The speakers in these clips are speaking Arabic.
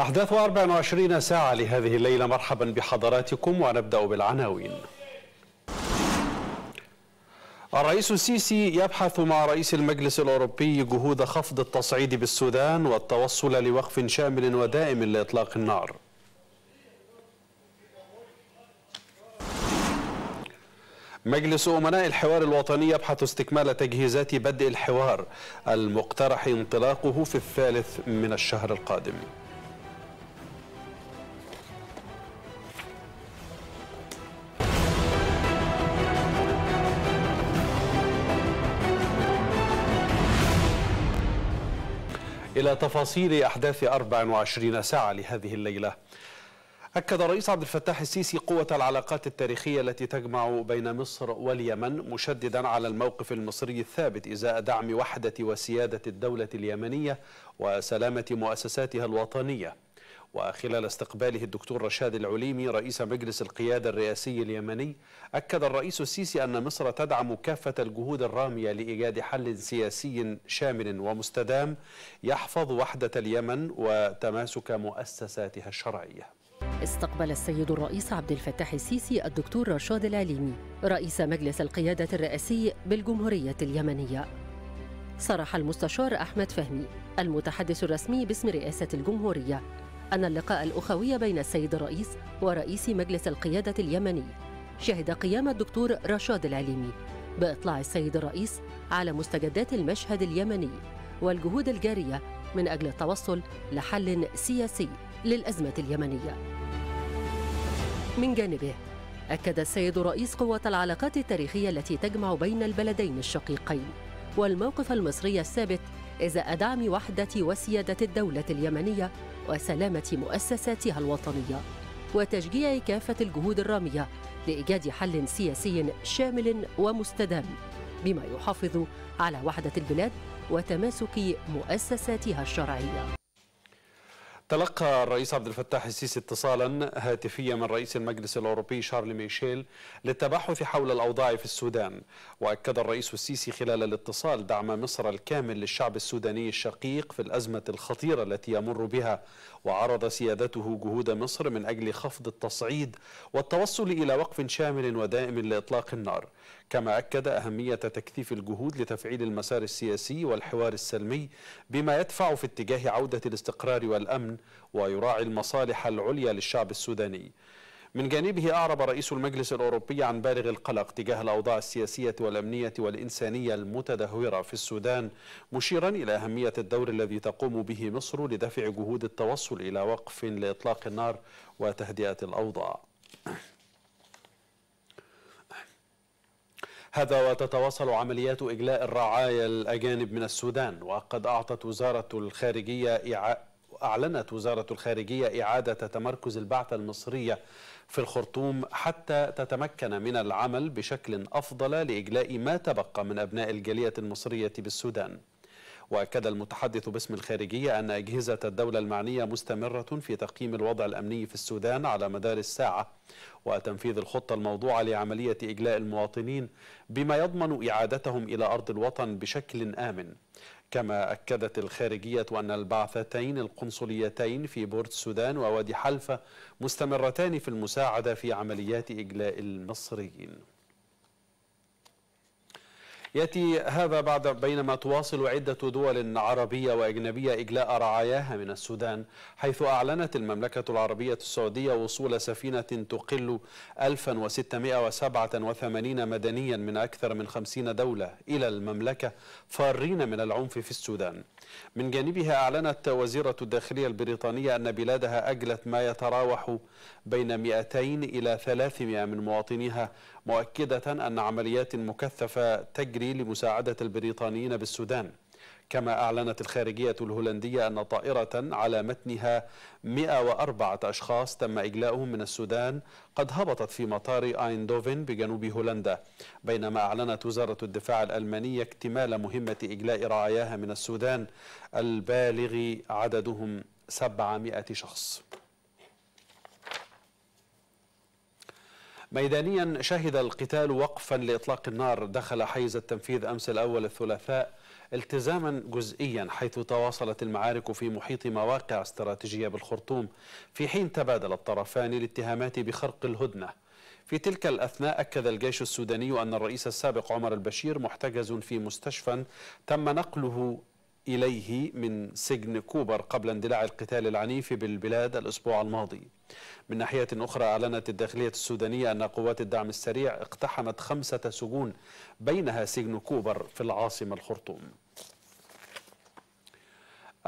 أحداث 24 ساعة لهذه الليلة مرحبا بحضراتكم ونبدأ بالعناوين الرئيس السيسي يبحث مع رئيس المجلس الأوروبي جهود خفض التصعيد بالسودان والتوصل لوقف شامل ودائم لإطلاق النار مجلس أمناء الحوار الوطني يبحث استكمال تجهيزات بدء الحوار المقترح انطلاقه في الثالث من الشهر القادم إلى تفاصيل أحداث 24 ساعة لهذه الليلة أكد الرئيس عبد الفتاح السيسي قوة العلاقات التاريخية التي تجمع بين مصر واليمن مشددا على الموقف المصري الثابت إزاء دعم وحدة وسيادة الدولة اليمنية وسلامة مؤسساتها الوطنية وخلال استقباله الدكتور رشاد العليمي رئيس مجلس القيادة الرئاسي اليمني أكد الرئيس السيسي أن مصر تدعم كافة الجهود الرامية لإيجاد حل سياسي شامل ومستدام يحفظ وحدة اليمن وتماسك مؤسساتها الشرعية استقبل السيد الرئيس عبد الفتاح السيسي الدكتور رشاد العليمي رئيس مجلس القيادة الرئاسي بالجمهورية اليمنية صرح المستشار أحمد فهمي المتحدث الرسمي باسم رئاسة الجمهورية أن اللقاء الأخوي بين السيد الرئيس ورئيس مجلس القيادة اليمني شهد قيام الدكتور رشاد العليمي بإطلاع السيد الرئيس على مستجدات المشهد اليمني والجهود الجارية من أجل التوصل لحل سياسي للأزمة اليمنية من جانبه أكد السيد الرئيس قوة العلاقات التاريخية التي تجمع بين البلدين الشقيقين والموقف المصري الثابت إزاء دعم وحدة وسيادة الدولة اليمنية وسلامة مؤسساتها الوطنية وتشجيع كافة الجهود الرامية لإيجاد حل سياسي شامل ومستدام بما يحافظ على وحدة البلاد وتماسك مؤسساتها الشرعيه تلقى الرئيس عبد الفتاح السيسي اتصالا هاتفيا من رئيس المجلس الأوروبي شارل ميشيل للتباحث حول الأوضاع في السودان وأكد الرئيس السيسي خلال الاتصال دعم مصر الكامل للشعب السوداني الشقيق في الأزمة الخطيرة التي يمر بها وعرض سيادته جهود مصر من أجل خفض التصعيد والتوصل إلى وقف شامل ودائم لإطلاق النار كما أكد أهمية تكثيف الجهود لتفعيل المسار السياسي والحوار السلمي بما يدفع في اتجاه عودة الاستقرار والأمن ويراعي المصالح العليا للشعب السوداني من جانبه أعرب رئيس المجلس الأوروبي عن بالغ القلق تجاه الأوضاع السياسية والأمنية والإنسانية المتدهورة في السودان مشيرا إلى أهمية الدور الذي تقوم به مصر لدفع جهود التوصل إلى وقف لإطلاق النار وتهدئة الأوضاع هذا وتتواصل عمليات إجلاء الرعايا الأجانب من السودان وقد أعطت وزارة الخارجية أعلنت وزارة الخارجية إعادة تمركز البعثة المصرية في الخرطوم حتى تتمكن من العمل بشكل أفضل لإجلاء ما تبقى من أبناء الجالية المصرية بالسودان وأكد المتحدث باسم الخارجية أن أجهزة الدولة المعنية مستمرة في تقييم الوضع الأمني في السودان على مدار الساعة وتنفيذ الخطة الموضوعة لعملية إجلاء المواطنين بما يضمن إعادتهم إلى أرض الوطن بشكل آمن كما أكدت الخارجية أن البعثتين القنصليتين في بورت السودان ووادي حلفة مستمرتان في المساعدة في عمليات إجلاء المصريين يأتي هذا بعد بينما تواصل عدة دول عربية وأجنبية إجلاء رعاياها من السودان حيث أعلنت المملكة العربية السعودية وصول سفينة تقل 1687 مدنيا من أكثر من 50 دولة إلى المملكة فارين من العنف في السودان من جانبها أعلنت وزيرة الداخلية البريطانية أن بلادها أجلت ما يتراوح بين 200 إلى 300 من مواطنيها مؤكدة أن عمليات مكثفة تجري لمساعدة البريطانيين بالسودان كما أعلنت الخارجية الهولندية أن طائرة على متنها 104 أشخاص تم إجلاؤهم من السودان قد هبطت في مطار آيندوفن بجنوب هولندا بينما أعلنت وزارة الدفاع الألمانية اكتمال مهمة إجلاء رعاياها من السودان البالغ عددهم 700 شخص ميدانيا شهد القتال وقفا لإطلاق النار دخل حيز التنفيذ أمس الأول الثلاثاء التزاما جزئيا حيث تواصلت المعارك في محيط مواقع استراتيجية بالخرطوم في حين تبادل الطرفان الاتهامات بخرق الهدنة في تلك الأثناء أكد الجيش السوداني أن الرئيس السابق عمر البشير محتجز في مستشفى تم نقله إليه من سجن كوبر قبل اندلاع القتال العنيف بالبلاد الأسبوع الماضي من ناحية أخرى أعلنت الداخلية السودانية أن قوات الدعم السريع اقتحمت خمسة سجون بينها سجن كوبر في العاصمة الخرطوم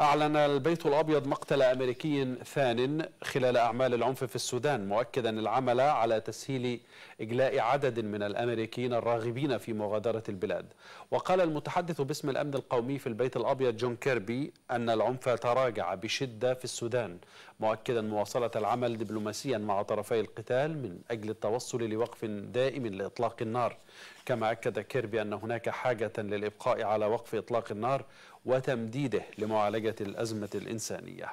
أعلن البيت الأبيض مقتل أمريكي ثان خلال أعمال العنف في السودان مؤكدا العمل على تسهيل إجلاء عدد من الأمريكيين الراغبين في مغادرة البلاد وقال المتحدث باسم الأمن القومي في البيت الأبيض جون كيربي أن العنف تراجع بشدة في السودان مؤكدا مواصلة العمل دبلوماسيا مع طرفي القتال من أجل التوصل لوقف دائم لإطلاق النار كما أكد كيربي أن هناك حاجة للإبقاء على وقف إطلاق النار وتمديده لمعالجة الأزمة الإنسانية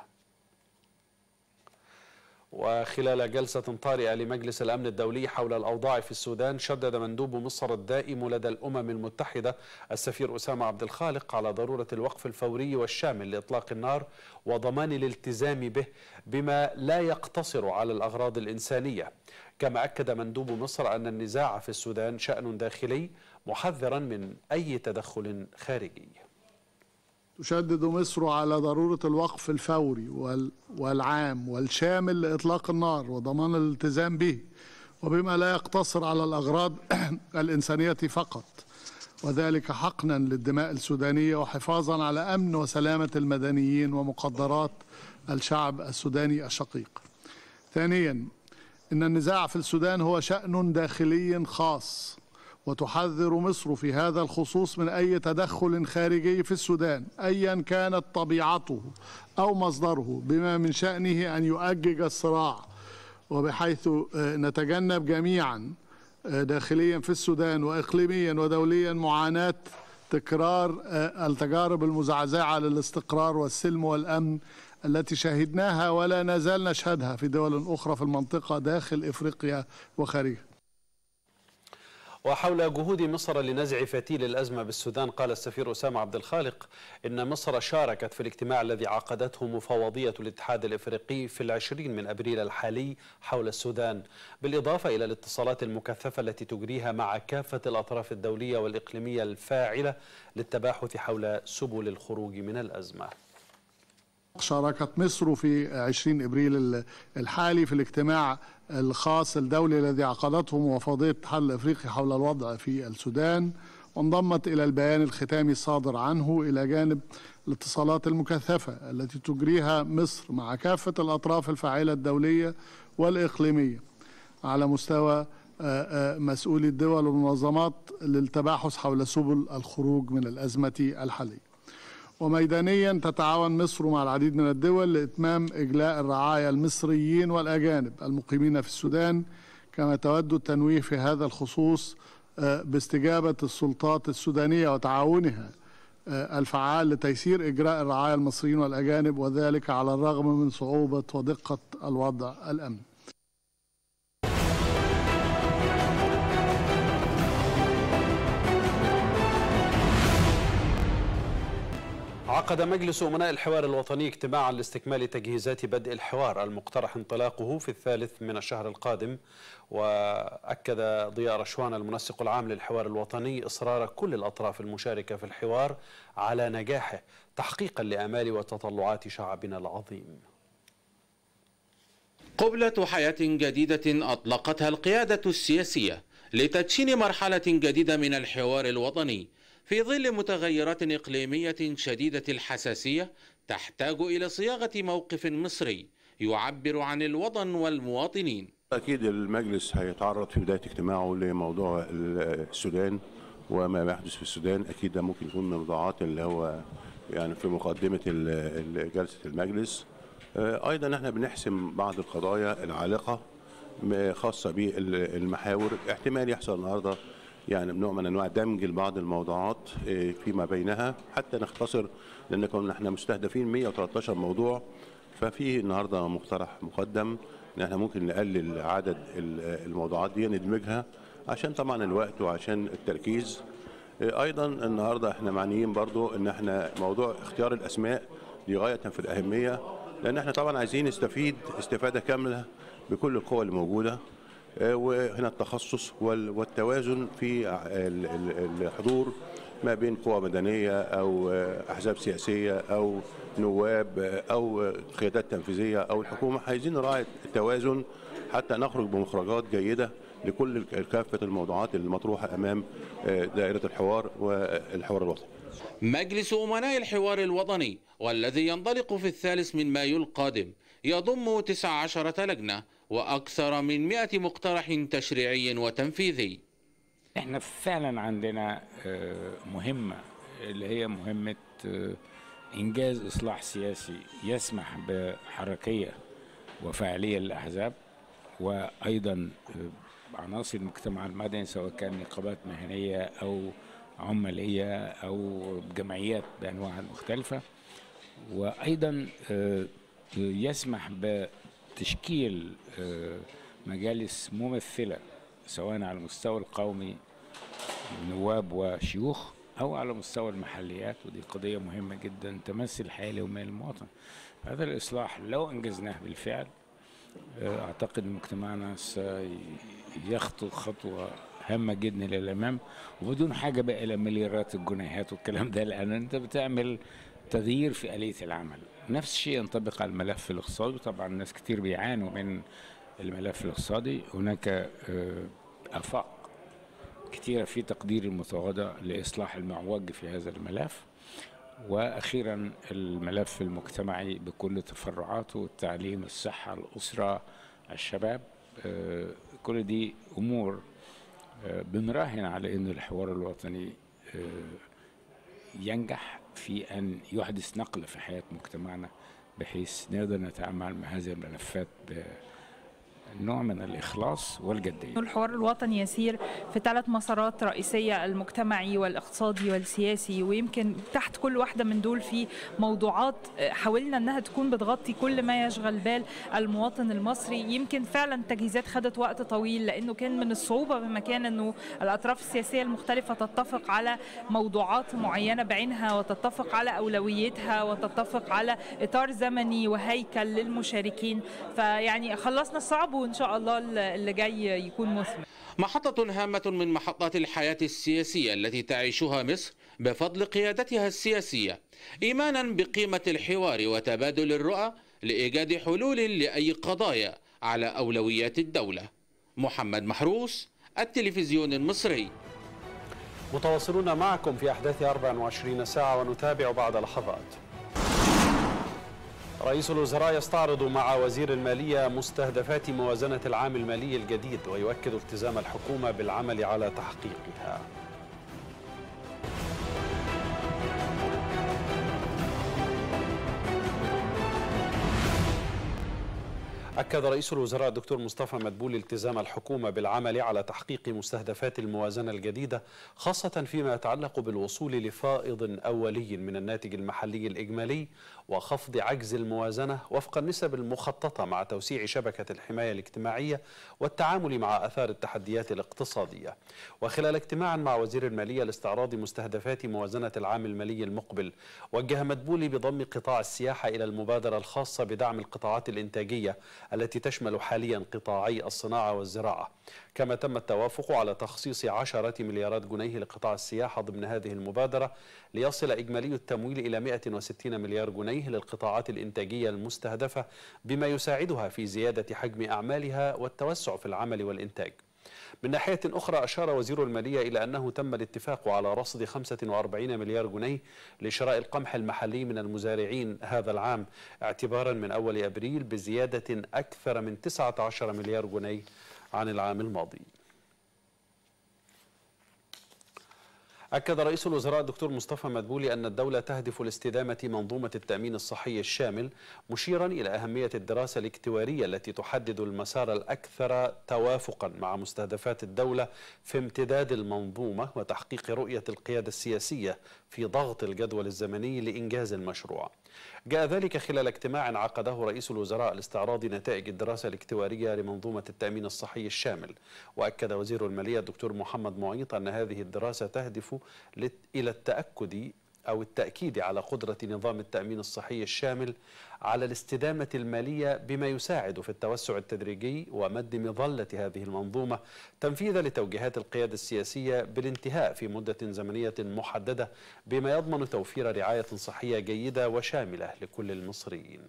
وخلال جلسة طارئة لمجلس الأمن الدولي حول الأوضاع في السودان شدد مندوب مصر الدائم لدى الأمم المتحدة السفير أسامة عبد الخالق على ضرورة الوقف الفوري والشامل لإطلاق النار وضمان الالتزام به بما لا يقتصر على الأغراض الإنسانية كما أكد مندوب مصر أن النزاع في السودان شأن داخلي محذرا من أي تدخل خارجي تشدد مصر على ضرورة الوقف الفوري والعام والشامل لإطلاق النار وضمان الالتزام به وبما لا يقتصر على الأغراض الإنسانية فقط وذلك حقنا للدماء السودانية وحفاظا على أمن وسلامة المدنيين ومقدرات الشعب السوداني الشقيق ثانيا إن النزاع في السودان هو شأن داخلي خاص وتحذر مصر في هذا الخصوص من أي تدخل خارجي في السودان أيا كانت طبيعته أو مصدره بما من شأنه أن يؤجج الصراع وبحيث آه، نتجنب جميعا آه، داخليا في السودان وإقليميا ودوليا معاناة تكرار آه، التجارب المزعزعة للاستقرار والسلم والأمن التي شهدناها ولا نزال نشهدها في دول أخرى في المنطقة داخل إفريقيا وخارجها وحول جهود مصر لنزع فتيل الأزمة بالسودان قال السفير أسامة عبد الخالق إن مصر شاركت في الاجتماع الذي عقدته مفوضية الاتحاد الإفريقي في العشرين من أبريل الحالي حول السودان بالإضافة إلى الاتصالات المكثفة التي تجريها مع كافة الأطراف الدولية والإقليمية الفاعلة للتباحث حول سبل الخروج من الأزمة شاركت مصر في 20 ابريل الحالي في الاجتماع الخاص الدولي الذي عقدته مفوضيه الاتحاد الافريقي حول الوضع في السودان وانضمت الى البيان الختامي الصادر عنه الى جانب الاتصالات المكثفه التي تجريها مصر مع كافه الاطراف الفاعله الدوليه والاقليميه على مستوى آه، آه، مسؤولي الدول والمنظمات للتباحث حول سبل الخروج من الازمه الحاليه وميدانيا تتعاون مصر مع العديد من الدول لإتمام إجلاء الرعايا المصريين والأجانب المقيمين في السودان كما تود التنويه في هذا الخصوص آه، باستجابة السلطات السودانية وتعاونها آه، الفعال لتيسير إجراء الرعايا المصريين والأجانب وذلك على الرغم من صعوبة ودقة الوضع الأمني عقد مجلس أمناء الحوار الوطني اجتماعا لاستكمال تجهيزات بدء الحوار المقترح انطلاقه في الثالث من الشهر القادم وأكد ضياء رشوان المنسق العام للحوار الوطني إصرار كل الأطراف المشاركة في الحوار على نجاحه تحقيقا لآمال وتطلعات شعبنا العظيم قبلة حياة جديدة أطلقتها القيادة السياسية لتدشين مرحلة جديدة من الحوار الوطني في ظل متغيرات إقليمية شديدة الحساسية تحتاج إلى صياغة موقف مصري يعبر عن الوطن والمواطنين أكيد المجلس هيتعرض في بداية اجتماعه لموضوع السودان وما يحدث في السودان أكيد ده ممكن يكون من الموضوعات اللي هو يعني في مقدمة جلسة المجلس آه، أيضا احنا بنحسم بعض القضايا العالقة خاصة بالمحاور احتمال يحصل النهارده يعني نوع من انواع دمج لبعض الموضوعات آه، فيما بينها حتى نختصر لان كنا احنا مستهدفين 113 موضوع ففي النهارده مقترح مقدم ان احنا ممكن نقلل عدد الموضوعات دي ندمجها عشان طبعا الوقت وعشان التركيز آه، ايضا النهارده احنا معنيين برضو ان احنا موضوع اختيار الاسماء دي غايه في الاهميه لان احنا طبعا عايزين نستفيد استفاده كامله بكل القوى اللي موجوده آه، وهنا التخصص والتوازن في الحضور ما بين قوى مدنية أو أحزاب سياسية أو نواب أو قيادات تنفيذية أو الحكومة عايزين نراعي التوازن حتى نخرج بمخرجات جيدة لكل كافة الموضوعات المطروحة أمام آه، دائرة الحوار والحوار الوطني مجلس أمناء الحوار الوطني والذي ينطلق في الثالث من مايو القادم يضم 19 لجنة وأكثر من 100 مقترح تشريعي وتنفيذي احنا فعلا عندنا آه، مهمة اللي هي مهمة آه، إنجاز إصلاح سياسي يسمح بحركية وفاعلية للأحزاب وأيضا آه، عناصر المجتمع المدني سواء كان نقابات مهنية أو عمالية أو جمعيات بانواعها المختلفه وأيضا يسمح تشكيل آه، مجالس ممثلة سواء على المستوى القومي نواب وشيوخ أو على مستوى المحليات ودي قضية مهمة جدا تمثل الحياة اليومية للمواطن هذا الإصلاح لو أنجزناه بالفعل آه، أعتقد مجتمعنا سيخطو خطوة هامة جدا للأمام وبدون حاجة بقى إلى مليارات الجنيهات والكلام ده لأن أنت بتعمل تغيير في آلية العمل نفس الشيء ينطبق على الملف الاقتصادي طبعا ناس كتير بيعانوا من الملف الاقتصادي هناك آه، افاق كثيره في تقدير المتواضع لاصلاح المعوج في هذا الملف واخيرا الملف المجتمعي بكل تفرعاته التعليم الصحه الاسره الشباب آه، كل دي امور آه، بنراهن على ان الحوار الوطني ينجح في أن يحدث نقل في حياة مجتمعنا بحيث نقدر نتعامل مع هذه الملفات نوع من الإخلاص والجدية الحوار الوطني يسير في ثلاث مسارات رئيسية المجتمعي والاقتصادي والسياسي ويمكن تحت كل واحدة من دول في موضوعات حاولنا أنها تكون بتغطي كل ما يشغل بال المواطن المصري يمكن فعلا التجهيزات خدت وقت طويل لأنه كان من الصعوبة بمكان أنه الأطراف السياسية المختلفة تتفق على موضوعات معينة بعينها وتتفق على أولويتها وتتفق على إطار زمني وهيكل للمشاركين فيعني خلصنا الصعب وتعبه وان شاء الله اللي جاي يكون مثمر محطة هامة من محطات الحياة السياسية التي تعيشها مصر بفضل قيادتها السياسية إيمانا بقيمة الحوار وتبادل الرؤى لإيجاد حلول لأي قضايا على أولويات الدولة محمد محروس التلفزيون المصري متواصلون معكم في أحداث 24 ساعة ونتابع بعد لحظات رئيس الوزراء يستعرض مع وزير المالية مستهدفات موازنة العام المالي الجديد ويؤكد التزام الحكومة بالعمل على تحقيقها أكد رئيس الوزراء الدكتور مصطفى مدبول التزام الحكومة بالعمل على تحقيق مستهدفات الموازنة الجديدة خاصة فيما يتعلق بالوصول لفائض أولي من الناتج المحلي الإجمالي وخفض عجز الموازنة وفق النسب المخططة مع توسيع شبكة الحماية الاجتماعية والتعامل مع أثار التحديات الاقتصادية وخلال اجتماع مع وزير المالية لاستعراض مستهدفات موازنة العام المالي المقبل وجه مدبولي بضم قطاع السياحة إلى المبادرة الخاصة بدعم القطاعات الإنتاجية التي تشمل حاليا قطاعي الصناعة والزراعة كما تم التوافق على تخصيص عشرات مليارات جنيه لقطاع السياحة ضمن هذه المبادرة ليصل إجمالي التمويل إلى 160 مليار جنيه للقطاعات الإنتاجية المستهدفة بما يساعدها في زيادة حجم أعمالها والتوسع في العمل والإنتاج من ناحية أخرى أشار وزير المالية إلى أنه تم الاتفاق على رصد 45 مليار جنيه لشراء القمح المحلي من المزارعين هذا العام اعتبارا من أول أبريل بزيادة أكثر من 19 مليار جنيه عن العام الماضي أكد رئيس الوزراء الدكتور مصطفى مدبولي أن الدولة تهدف لاستدامة منظومة التأمين الصحي الشامل مشيرا إلى أهمية الدراسة الاكتوارية التي تحدد المسار الأكثر توافقا مع مستهدفات الدولة في امتداد المنظومة وتحقيق رؤية القيادة السياسية في ضغط الجدول الزمني لإنجاز المشروع جاء ذلك خلال اجتماع عقده رئيس الوزراء لاستعراض نتائج الدراسة الاكتوارية لمنظومة التأمين الصحي الشامل وأكد وزير المالية الدكتور محمد معيط أن هذه الدراسة تهدف إلى التأكد أو التأكيد على قدرة نظام التأمين الصحي الشامل على الاستدامة المالية بما يساعد في التوسع التدريجي ومد مظلة هذه المنظومة تنفيذا لتوجيهات القيادة السياسية بالانتهاء في مدة زمنية محددة بما يضمن توفير رعاية صحية جيدة وشاملة لكل المصريين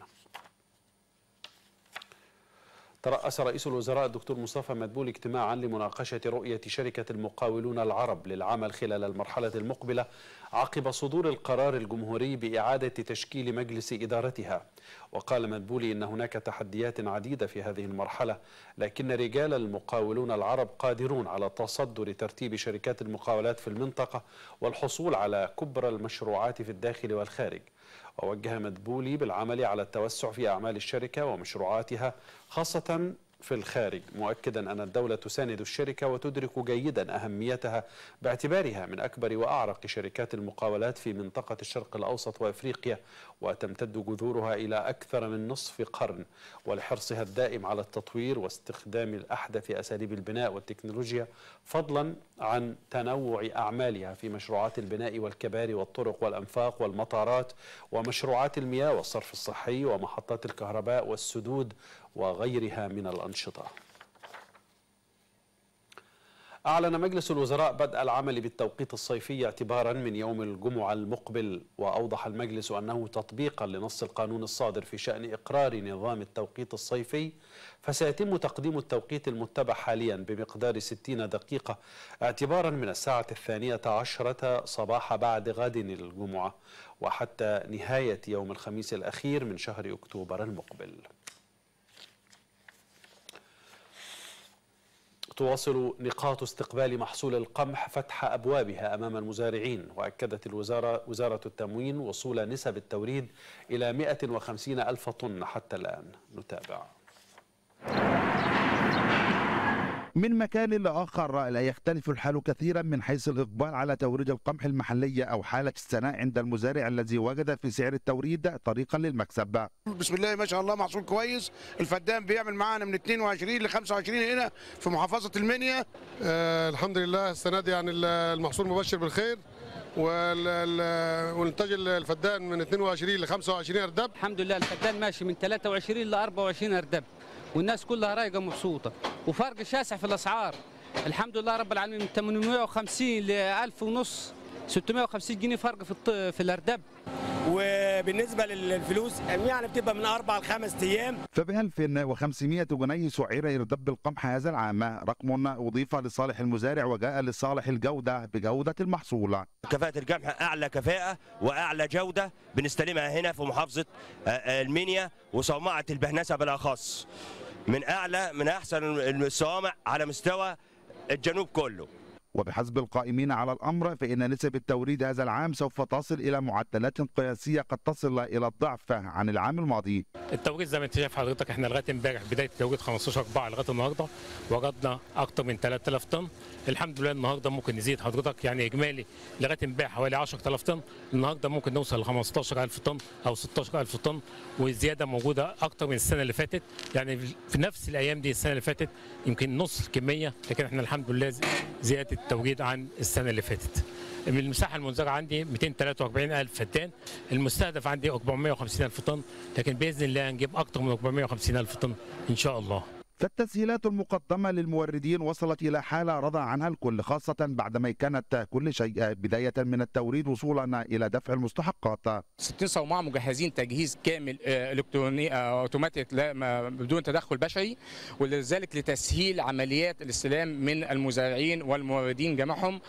ترأس رئيس الوزراء الدكتور مصطفى مدبول اجتماعا لمناقشة رؤية شركة المقاولون العرب للعمل خلال المرحلة المقبلة عقب صدور القرار الجمهوري بإعادة تشكيل مجلس إدارتها وقال مدبولي إن هناك تحديات عديدة في هذه المرحلة لكن رجال المقاولون العرب قادرون على تصدر ترتيب شركات المقاولات في المنطقة والحصول على كبرى المشروعات في الداخل والخارج ووجه مدبولي بالعمل على التوسع في أعمال الشركة ومشروعاتها خاصة في الخارج مؤكدا أن الدولة تساند الشركة وتدرك جيدا أهميتها باعتبارها من أكبر وأعرق شركات المقاولات في منطقة الشرق الأوسط وأفريقيا وتمتد جذورها إلى أكثر من نصف قرن ولحرصها الدائم على التطوير واستخدام الأحدث أساليب البناء والتكنولوجيا فضلا عن تنوع أعمالها في مشروعات البناء والكباري والطرق والأنفاق والمطارات ومشروعات المياه والصرف الصحي ومحطات الكهرباء والسدود وغيرها من الأنشطة أعلن مجلس الوزراء بدء العمل بالتوقيت الصيفي اعتبارا من يوم الجمعة المقبل وأوضح المجلس أنه تطبيقا لنص القانون الصادر في شأن إقرار نظام التوقيت الصيفي فسيتم تقديم التوقيت المتبع حاليا بمقدار 60 دقيقة اعتبارا من الساعة الثانية عشرة صباح بعد غد الجمعة وحتى نهاية يوم الخميس الأخير من شهر أكتوبر المقبل تواصل نقاط استقبال محصول القمح فتح أبوابها أمام المزارعين وأكدت الوزارة وزارة التموين وصول نسب التوريد إلى 150 ألف طن حتى الآن نتابع من مكان لآخر لا يختلف الحال كثيرا من حيث الإقبال على توريد القمح المحلية أو حالة الثناء عند المزارع الذي وجد في سعر التوريد طريقا للمكسب بسم الله ما شاء الله محصول كويس الفدان بيعمل معانا من 22 ل 25 هنا في محافظة المنيا آه الحمد لله السنة دي يعني المحصول مبشر بالخير والانتاج الفدان من 22 ل 25 اردب الحمد لله الفدان ماشي من 23 ل 24 اردب والناس كلها رايقه مبسوطه وفرق شاسع في الاسعار الحمد لله رب العالمين من 850 ل 1000 ونص 650 جنيه فرق في في الأردب وبالنسبه للفلوس يعني بتبقى من اربع لخمس ايام فب 1500 جنيه سعر ارداب القمح هذا العام رقم اضيف لصالح المزارع وجاء لصالح الجوده بجوده المحصول كفاءه القمح اعلى كفاءه واعلى جوده بنستلمها هنا في محافظه المنيا وصومعه البهنسه بالاخص من اعلى من احسن الصوامع على مستوى الجنوب كله وبحسب القائمين على الأمر فإن نسب التوريد هذا العام سوف تصل إلى معدلات قياسية قد تصل إلى الضعف عن العام الماضي التوريد زي ما انت شايف حضرتك احنا لغاية امبارح بداية توريد 15 أربعة لغاية النهاردة وجدنا أكثر من 3000 طن الحمد لله النهاردة ممكن نزيد حضرتك يعني إجمالي لغاية امبارح حوالي 10000 طن النهاردة ممكن نوصل ل 15000 طن أو 16000 طن والزيادة موجودة أكثر من السنة اللي فاتت يعني في نفس الأيام دي السنة اللي فاتت يمكن نص الكمية لكن احنا الحمد لله زيادة التوريد عن السنه اللي فاتت من المساحه المنزرعه عندي 243 الف فدان المستهدف عندي 450 الف طن لكن باذن الله هنجيب اكتر من 450 الف طن ان شاء الله فالتسهيلات المقدمة للموردين وصلت إلى حالة رضى عنها الكل خاصة بعد ميكنة كل شيء بداية من التوريد وصولا إلى دفع المستحقات 60 صومعة مجهزين تجهيز كامل آه، إلكتروني آه، أوتوماتيك بدون تدخل بشري ولذلك لتسهيل عمليات الاستلام من المزارعين والموردين جمعهم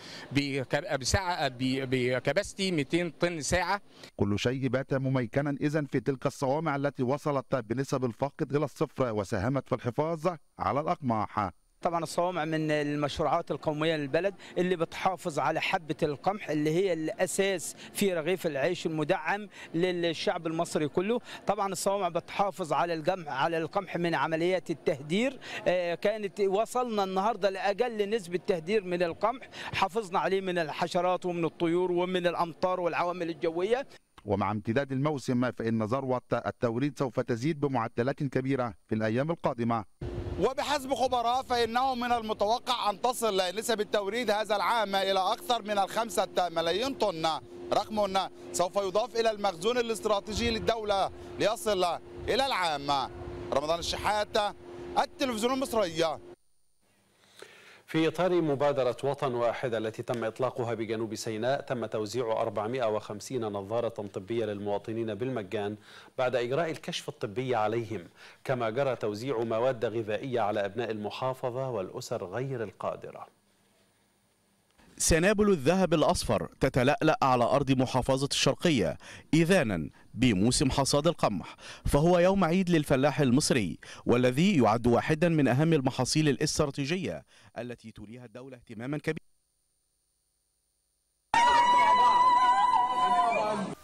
بسعة بكباستي 200 طن ساعة كل شيء بات مميكنا إذا في تلك الصوامع التي وصلت بنسب الفاقد إلى الصفر وساهمت في الحفاظ وتتوزع على الأقماح طبعا الصوامع من المشروعات القوميه للبلد اللي بتحافظ على حبه القمح اللي هي الاساس في رغيف العيش المدعم للشعب المصري كله طبعا الصوامع بتحافظ على الجمع على القمح من عمليات التهدير آه، كانت وصلنا النهارده لاقل نسبه تهدير من القمح حافظنا عليه من الحشرات ومن الطيور ومن الامطار والعوامل الجويه ومع امتداد الموسم فإن ذروة التوريد سوف تزيد بمعدلات كبيرة في الأيام القادمة وبحسب خبراء فإنه من المتوقع أن تصل نسب التوريد هذا العام إلى أكثر من الخمسة ملايين طن رقم سوف يضاف إلى المخزون الاستراتيجي للدولة ليصل إلى العام رمضان الشحات التلفزيون المصرية في إطار مبادرة وطن واحد التي تم إطلاقها بجنوب سيناء تم توزيع 450 نظارة طبية للمواطنين بالمجان بعد إجراء الكشف الطبي عليهم كما جرى توزيع مواد غذائية على أبناء المحافظة والأسر غير القادرة سنابل الذهب الأصفر تتلألأ على أرض محافظة الشرقية إذانا بموسم حصاد القمح فهو يوم عيد للفلاح المصري والذي يعد واحدا من أهم المحاصيل الاستراتيجية التي توليها الدولة اهتماما كبيرا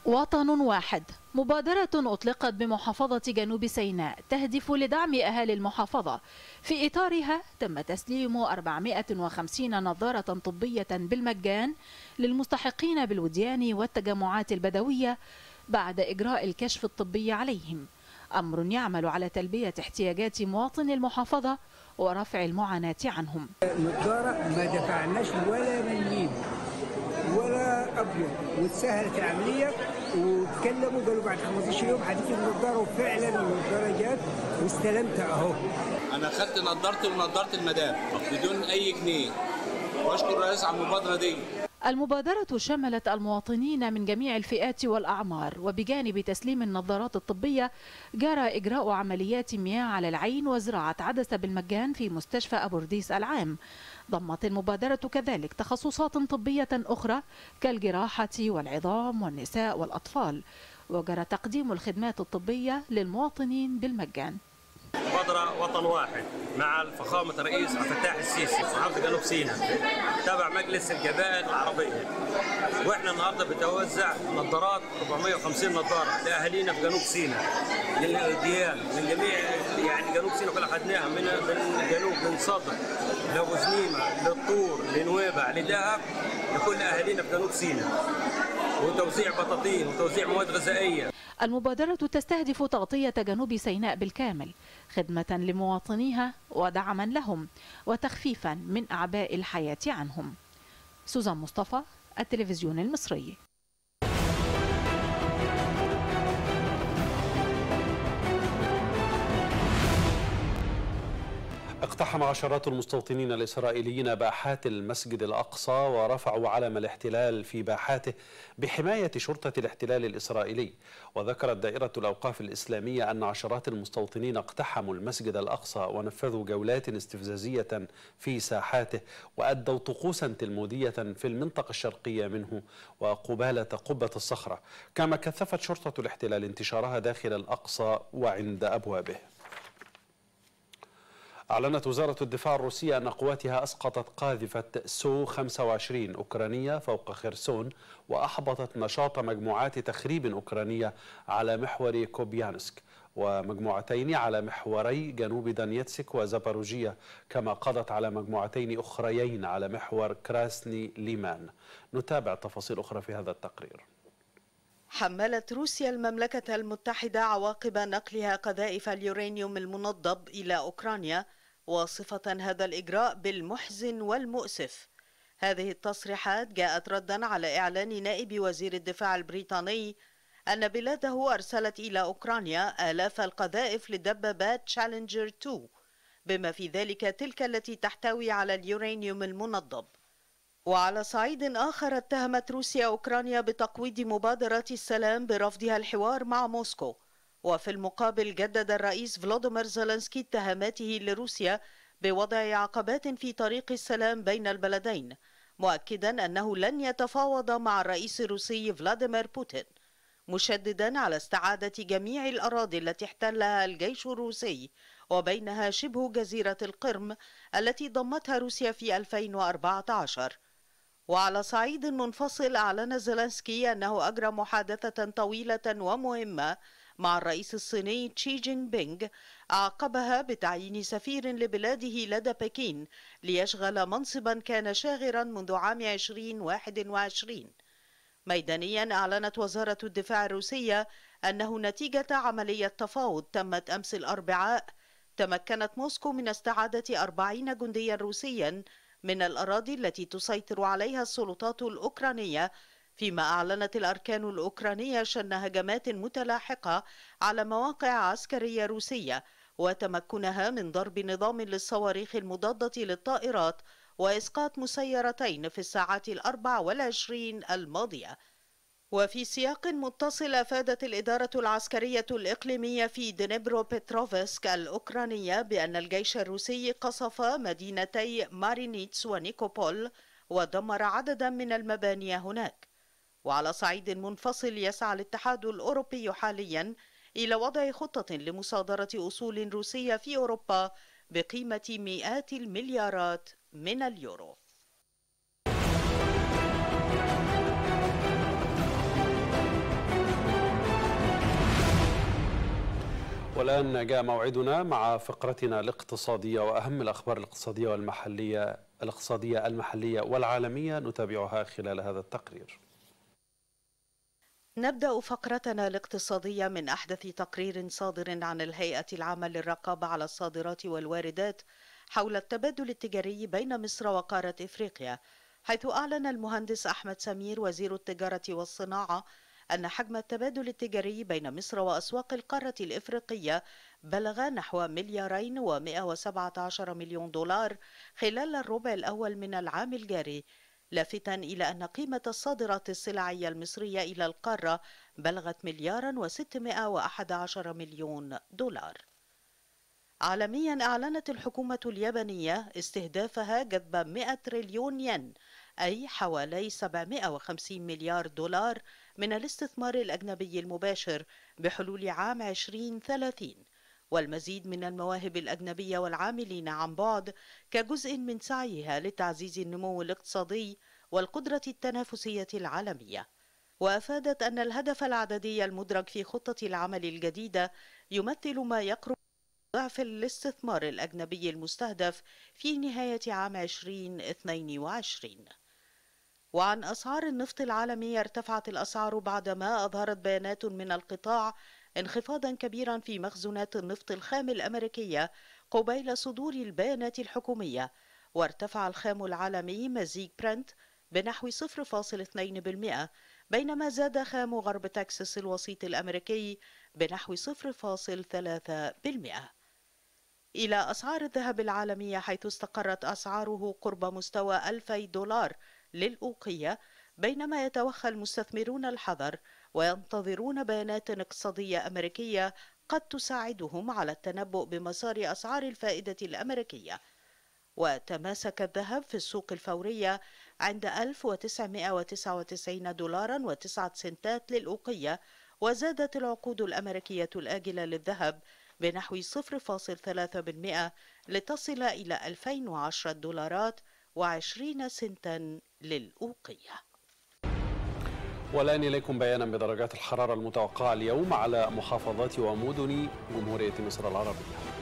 وطن واحد مبادرة أطلقت بمحافظة جنوب سيناء تهدف لدعم أهالي المحافظة في إطارها تم تسليم 450 نظارة طبية بالمجان للمستحقين بالوديان والتجمعات البدوية بعد إجراء الكشف الطبي عليهم أمر يعمل على تلبية احتياجات مواطني المحافظة ورفع المعاناة عنهم نظارة ما دفعناش ولا مليم ولا أبيض وتسهلت العملية تكلموا قالوا بعد 15 يوم هديك النظاره وفعلا النظاره جت واستلمت اهو انا خدت نظارتي ونظاره المدام بدون اي جنيه واشكر الرئيس على المبادره دي المبادرة شملت المواطنين من جميع الفئات والأعمار وبجانب تسليم النظارات الطبية جرى إجراء عمليات مياه على العين وزراعة عدسة بالمجان في مستشفى أبو رديس العام ضمت المبادرة كذلك تخصصات طبية أخرى كالجراحة والعظام والنساء والأطفال وجرى تقديم الخدمات الطبية للمواطنين بالمجان مبادرة وطن واحد مع فخامة الرئيس عبد الفتاح السيسي في محافظة جنوب سيناء تبع مجلس الجبائل العربية واحنا النهارده بنتوزع نظارات 450 نظارة لأهالينا في جنوب سيناء للديان من جميع يعني جنوب سيناء كلها خدناها من من الجنوب من صدر لأبو سليمة للطور لنويبع لدهب لكل أهالينا في جنوب سيناء وتوزيع بطاطين وتوزيع مواد غذائية المبادرة تستهدف تغطية جنوب سيناء بالكامل خدمة لمواطنيها ودعما لهم وتخفيفا من أعباء الحياة عنهم سوزان مصطفى التلفزيون المصري اقتحم عشرات المستوطنين الإسرائيليين باحات المسجد الأقصى ورفعوا علم الاحتلال في باحاته بحماية شرطة الاحتلال الإسرائيلي وذكرت دائرة الأوقاف الإسلامية أن عشرات المستوطنين اقتحموا المسجد الأقصى ونفذوا جولات استفزازية في ساحاته وأدوا طقوسا تلمودية في المنطقة الشرقية منه وقبالة قبة الصخرة كما كثفت شرطة الاحتلال انتشارها داخل الأقصى وعند أبوابه أعلنت وزارة الدفاع الروسية أن قواتها أسقطت قاذفة سو 25 أوكرانية فوق خرسون وأحبطت نشاط مجموعات تخريب أوكرانية على محور كوبيانسك ومجموعتين على محوري جنوب دانيتسك وزاباروجيا كما قضت على مجموعتين أخريين على محور كراسني ليمان نتابع تفاصيل أخرى في هذا التقرير حملت روسيا المملكة المتحدة عواقب نقلها قذائف اليورانيوم المنضب إلى أوكرانيا واصفة هذا الإجراء بالمحزن والمؤسف هذه التصريحات جاءت ردا على إعلان نائب وزير الدفاع البريطاني أن بلاده أرسلت إلى أوكرانيا آلاف القذائف لدبابات تشالنجر 2 بما في ذلك تلك التي تحتوي على اليورانيوم المنضب وعلى صعيد آخر اتهمت روسيا أوكرانيا بتقويض مبادرات السلام برفضها الحوار مع موسكو وفي المقابل جدد الرئيس فلاديمير زيلنسكي اتهاماته لروسيا بوضع عقبات في طريق السلام بين البلدين مؤكدا أنه لن يتفاوض مع الرئيس الروسي فلاديمير بوتين مشددا على استعادة جميع الأراضي التي احتلها الجيش الروسي وبينها شبه جزيرة القرم التي ضمتها روسيا في 2014 وعلى صعيد منفصل أعلن زيلانسكي أنه أجرى محادثة طويلة ومهمة مع الرئيس الصيني تشي جين بينغ أعقبها بتعيين سفير لبلاده لدى بكين ليشغل منصبا كان شاغرا منذ عام 2021 ميدانيا أعلنت وزارة الدفاع الروسية أنه نتيجة عملية تفاوض تمت أمس الأربعاء تمكنت موسكو من استعادة أربعين جنديا روسيا من الأراضي التي تسيطر عليها السلطات الأوكرانية فيما أعلنت الأركان الأوكرانية شن هجمات متلاحقة على مواقع عسكرية روسية وتمكنها من ضرب نظام للصواريخ المضادة للطائرات وإسقاط مسيرتين في الساعات الأربع والعشرين الماضية وفي سياق متصل أفادت الإدارة العسكرية الإقليمية في دنيبرو بتروفسك الأوكرانية بأن الجيش الروسي قصف مدينتي مارينيتس ونيكوبول ودمر عددا من المباني هناك وعلى صعيد منفصل يسعى الاتحاد الأوروبي حاليا إلى وضع خطة لمصادرة أصول روسية في أوروبا بقيمة مئات المليارات من اليورو والآن جاء موعدنا مع فقرتنا الاقتصادية وأهم الأخبار الاقتصادية والمحلية الاقتصادية المحلية والعالمية نتابعها خلال هذا التقرير نبدأ فقرتنا الاقتصادية من أحدث تقرير صادر عن الهيئة العامة للرقابة على الصادرات والواردات حول التبادل التجاري بين مصر وقارة إفريقيا حيث أعلن المهندس أحمد سمير وزير التجارة والصناعة أن حجم التبادل التجاري بين مصر وأسواق القارة الإفريقية بلغ نحو مليارين و117 مليون دولار خلال الربع الأول من العام الجاري لافتا إلى أن قيمة الصادرات السلعية المصرية إلى القارة بلغت مليارا و611 مليون دولار عالميا أعلنت الحكومة اليابانية استهدافها جذب 100 تريليون ين أي حوالي 750 مليار دولار من الاستثمار الأجنبي المباشر بحلول عام 2030 والمزيد من المواهب الأجنبية والعاملين عن بعد كجزء من سعيها لتعزيز النمو الاقتصادي والقدرة التنافسية العالمية وأفادت أن الهدف العددي المدرج في خطة العمل الجديدة يمثل ما يقرب ضعف الاستثمار الأجنبي المستهدف في نهاية عام 2022 وعن أسعار النفط العالمي ارتفعت الأسعار بعدما أظهرت بيانات من القطاع انخفاضا كبيرا في مخزونات النفط الخام الأمريكية قبيل صدور البيانات الحكومية وارتفع الخام العالمي مزيج برنت بنحو 0.2% بينما زاد خام غرب تكساس الوسيط الأمريكي بنحو 0.3% إلى أسعار الذهب العالمية حيث استقرت أسعاره قرب مستوى 2000 دولار للأوقية بينما يتوخى المستثمرون الحذر وينتظرون بيانات اقتصادية أمريكية قد تساعدهم على التنبؤ بمسار أسعار الفائدة الأمريكية وتماسك الذهب في السوق الفورية عند 1999 دولارا وتسعة سنتات للأوقية وزادت العقود الأمريكية الآجلة للذهب بنحو 0.3% لتصل إلى 2010 دولارات وعشرين سنتا للأوقية والآن إليكم بيانا بدرجات الحرارة المتوقعة اليوم على محافظات ومدن جمهورية مصر العربية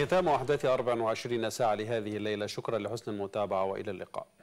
ختام احداث 24 ساعة لهذه الليلة شكرا لحسن المتابعة وإلى اللقاء